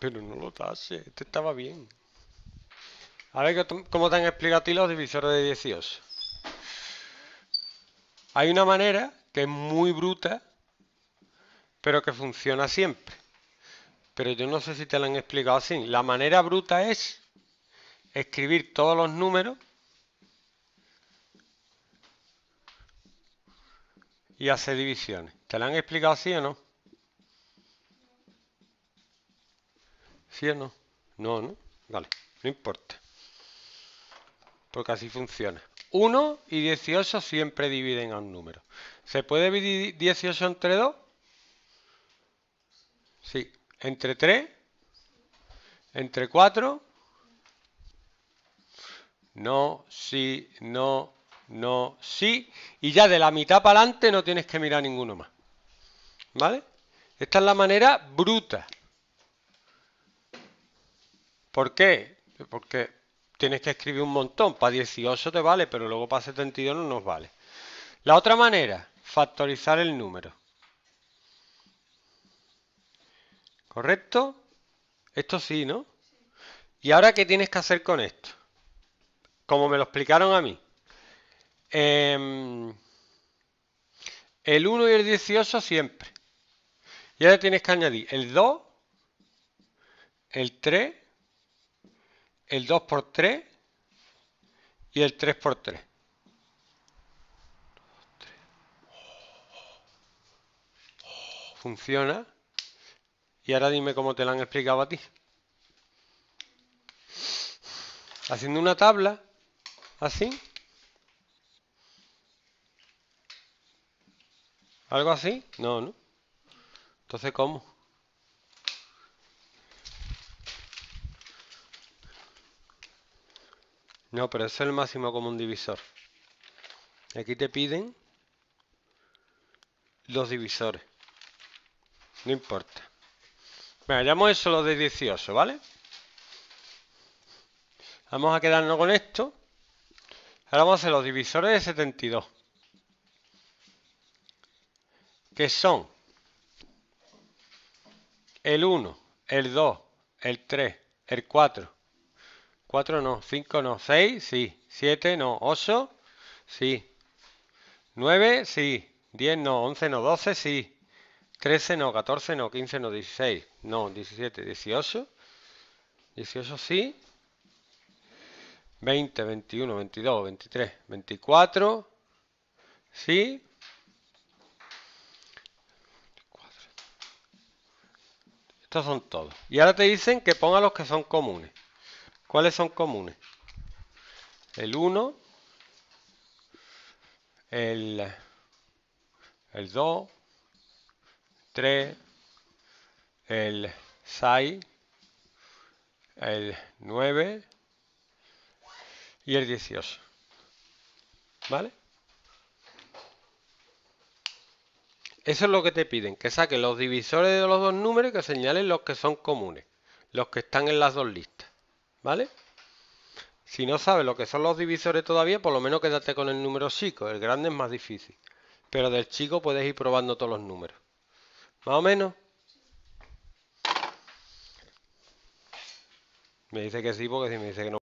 pero no lo tase. Este estaba bien. A ver cómo te han explicado a ti los divisores de 18. Hay una manera que es muy bruta, pero que funciona siempre. Pero yo no sé si te la han explicado así. La manera bruta es escribir todos los números y hacer divisiones. ¿Te la han explicado así o no? ¿Sí o no? No, ¿no? Vale, no importa. Porque así funciona. 1 y 18 siempre dividen a un número. ¿Se puede dividir 18 entre 2? Sí. ¿Entre 3? ¿Entre 4? No, sí, no, no, sí. Y ya de la mitad para adelante no tienes que mirar ninguno más. ¿Vale? Esta es la manera bruta. ¿Por qué? Porque tienes que escribir un montón. Para 18 te vale, pero luego para 72 no nos vale. La otra manera, factorizar el número. ¿Correcto? Esto sí, ¿no? ¿Y ahora qué tienes que hacer con esto? Como me lo explicaron a mí. Em, el 1 y el 18 siempre. Y ahora tienes que añadir el 2, el 3 el 2 por 3 y el 3 por 3 Funciona. Y ahora dime cómo te lo han explicado a ti. Haciendo una tabla, así. ¿Algo así? No, ¿no? Entonces, ¿cómo? No, pero es el máximo común divisor. Aquí te piden los divisores. No importa. Bueno, llamo eso lo de 18, ¿vale? Vamos a quedarnos con esto. Ahora vamos a hacer los divisores de 72. Que son el 1, el 2, el 3, el 4, 4 no, 5 no, 6 sí, 7 no, 8 sí, 9 sí, 10 no, 11 no, 12 sí, 13 no, 14 no, 15 no, 16 no, 17, 18, 18 sí, 20, 21, 22, 23, 24 sí, Estos son todos. Y ahora te dicen que ponga los que son comunes. ¿Cuáles son comunes? El 1, el, el 2, 3, el 6, el 9 y el 18. ¿Vale? Eso es lo que te piden, que saques los divisores de los dos números y que señalen los que son comunes, los que están en las dos listas. ¿Vale? Si no sabes lo que son los divisores todavía, por lo menos quédate con el número chico. El grande es más difícil. Pero del chico puedes ir probando todos los números. Más o menos. Me dice que sí, porque si me dice que no.